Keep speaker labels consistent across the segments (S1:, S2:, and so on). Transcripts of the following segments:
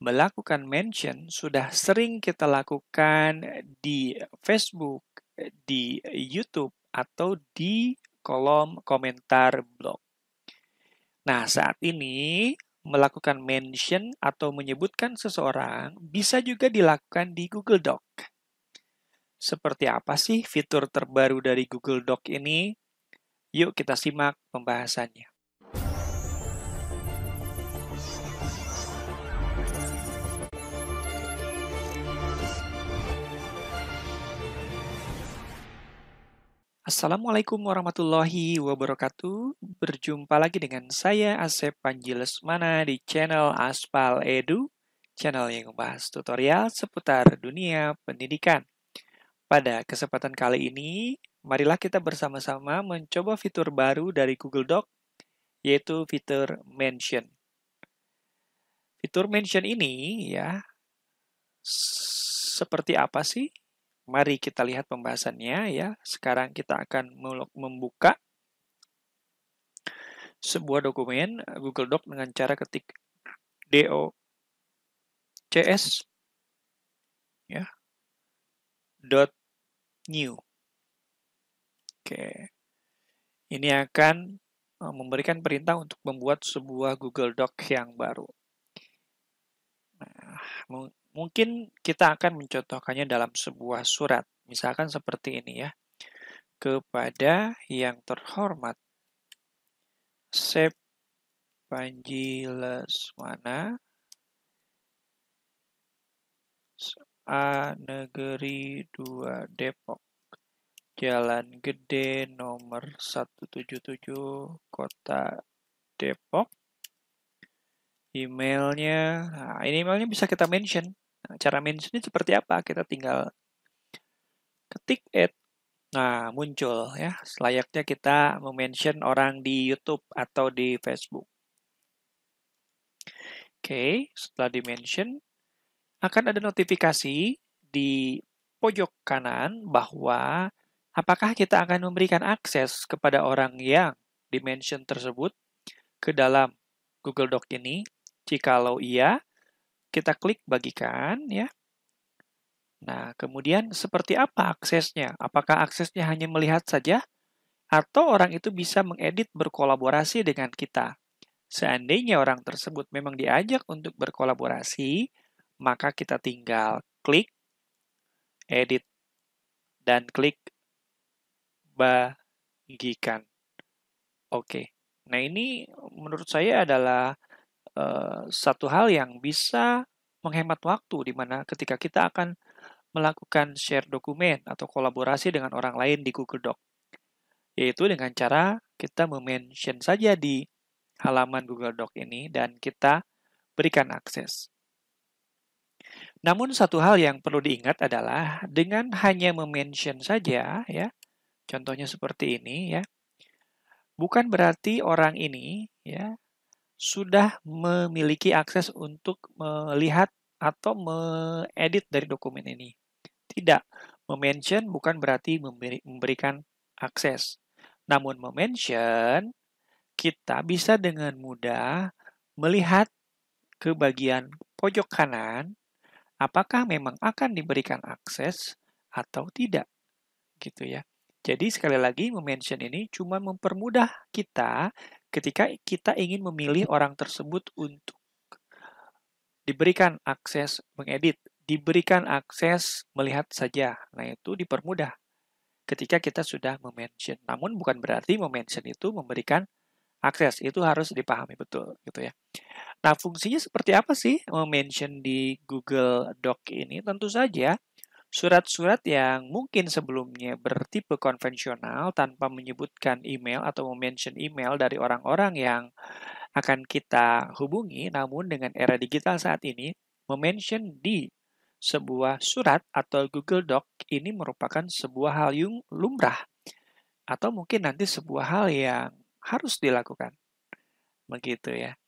S1: melakukan mention sudah sering kita lakukan di Facebook, di YouTube, atau di kolom komentar blog. Nah, saat ini melakukan mention atau menyebutkan seseorang bisa juga dilakukan di Google Doc. Seperti apa sih fitur terbaru dari Google Doc ini? Yuk kita simak pembahasannya. Assalamualaikum warahmatullahi wabarakatuh. Berjumpa lagi dengan saya Asep Panji Lesmana di channel Aspal Edu, channel yang membahas tutorial seputar dunia pendidikan. Pada kesempatan kali ini, marilah kita bersama-sama mencoba fitur baru dari Google Doc, yaitu fitur Mention. Fitur Mention ini ya seperti apa sih? Mari kita lihat pembahasannya ya. Sekarang kita akan membuka sebuah dokumen eh, Google Doc dengan cara ketik do cs ya dot new. Oke. Ini akan eh, memberikan perintah untuk membuat sebuah Google Doc yang baru. Nah, Mungkin kita akan mencontohkannya dalam sebuah surat, misalkan seperti ini ya. Kepada yang terhormat Sep Panji Lesmana A Negeri 2 Depok Jalan Gede nomor 177 Kota Depok emailnya nah, ini emailnya bisa kita mention nah, cara mentionnya seperti apa kita tinggal ketik add nah muncul ya selayaknya kita mention orang di YouTube atau di Facebook oke setelah di mention akan ada notifikasi di pojok kanan bahwa apakah kita akan memberikan akses kepada orang yang di mention tersebut ke dalam Google Doc ini Jikalau iya, kita klik bagikan ya. Nah, kemudian seperti apa aksesnya? Apakah aksesnya hanya melihat saja? Atau orang itu bisa mengedit berkolaborasi dengan kita? Seandainya orang tersebut memang diajak untuk berkolaborasi, maka kita tinggal klik edit dan klik bagikan. Oke. Nah, ini menurut saya adalah Eh, satu hal yang bisa menghemat waktu di mana ketika kita akan melakukan share dokumen atau kolaborasi dengan orang lain di Google Doc. Yaitu dengan cara kita mention saja di halaman Google Doc ini dan kita berikan akses. Namun satu hal yang perlu diingat adalah dengan hanya mention saja ya, contohnya seperti ini ya. Bukan berarti orang ini ya sudah memiliki akses untuk melihat atau mengedit dari dokumen ini. Tidak, memention bukan berarti memberikan akses. Namun memention, kita bisa dengan mudah melihat ke bagian pojok kanan apakah memang akan diberikan akses atau tidak. Gitu ya. Jadi sekali lagi mention ini cuma mempermudah kita ketika kita ingin memilih orang tersebut untuk diberikan akses mengedit, diberikan akses melihat saja. Nah, itu dipermudah ketika kita sudah mention. Namun bukan berarti mention itu memberikan akses, itu harus dipahami betul gitu ya. Nah, fungsinya seperti apa sih mention di Google Doc ini? Tentu saja Surat-surat yang mungkin sebelumnya bertipe konvensional tanpa menyebutkan email atau mention email dari orang-orang yang akan kita hubungi, namun dengan era digital saat ini, mention di sebuah surat atau Google Doc ini merupakan sebuah hal yang lumrah atau mungkin nanti sebuah hal yang harus dilakukan. Begitu ya.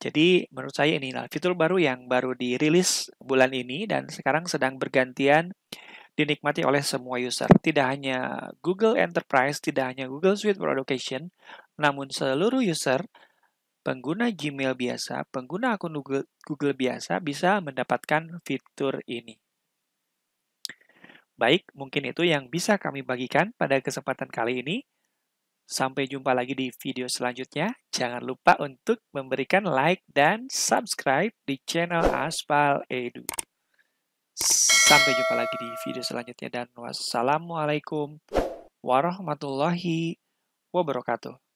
S1: Jadi menurut saya inilah fitur baru yang baru dirilis bulan ini dan sekarang sedang bergantian dinikmati oleh semua user. Tidak hanya Google Enterprise, tidak hanya Google Suite for Education, namun seluruh user pengguna Gmail biasa, pengguna akun Google, Google biasa bisa mendapatkan fitur ini. Baik, mungkin itu yang bisa kami bagikan pada kesempatan kali ini. Sampai jumpa lagi di video selanjutnya. Jangan lupa untuk memberikan like dan subscribe di channel Aspal Edu. Sampai jumpa lagi di video selanjutnya dan wassalamualaikum warahmatullahi wabarakatuh.